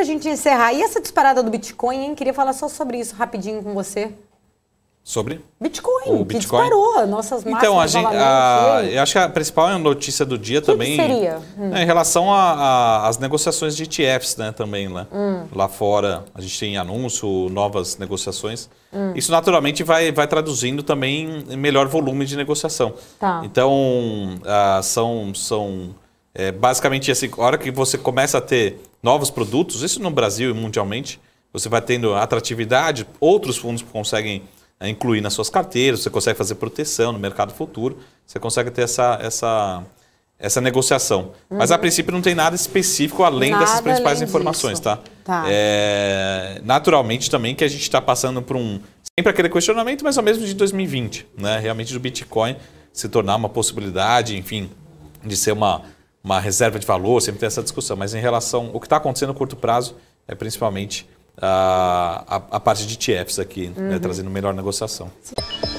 Pra gente encerrar, e essa disparada do Bitcoin, hein? Queria falar só sobre isso rapidinho com você. Sobre? Bitcoin, o Bitcoin. disparou nossas Então, a gente, eu acho que a principal notícia do dia que também que seria? Hum. É, em relação às negociações de ETFs né, também. lá né? Hum. Lá fora, a gente tem anúncio, novas negociações. Hum. Isso naturalmente vai, vai traduzindo também em melhor volume de negociação. Tá. Então, a, ah, são, são é, basicamente assim, a hora que você começa a ter novos produtos, isso no Brasil e mundialmente, você vai tendo atratividade, outros fundos conseguem eh, incluir nas suas carteiras, você consegue fazer proteção no mercado futuro, você consegue ter essa, essa, essa negociação. Uhum. Mas a uhum. princípio não tem nada específico além nada dessas principais além informações, disso. tá? tá. É, naturalmente também que a gente está passando por um. Sempre aquele questionamento, mas ao mesmo de 2020, né? Realmente do Bitcoin se tornar uma possibilidade, enfim, de ser uma uma reserva de valor, sempre tem essa discussão, mas em relação o que está acontecendo no curto prazo é principalmente a, a, a parte de TFs aqui, né, uhum. né, trazendo melhor negociação. Sim.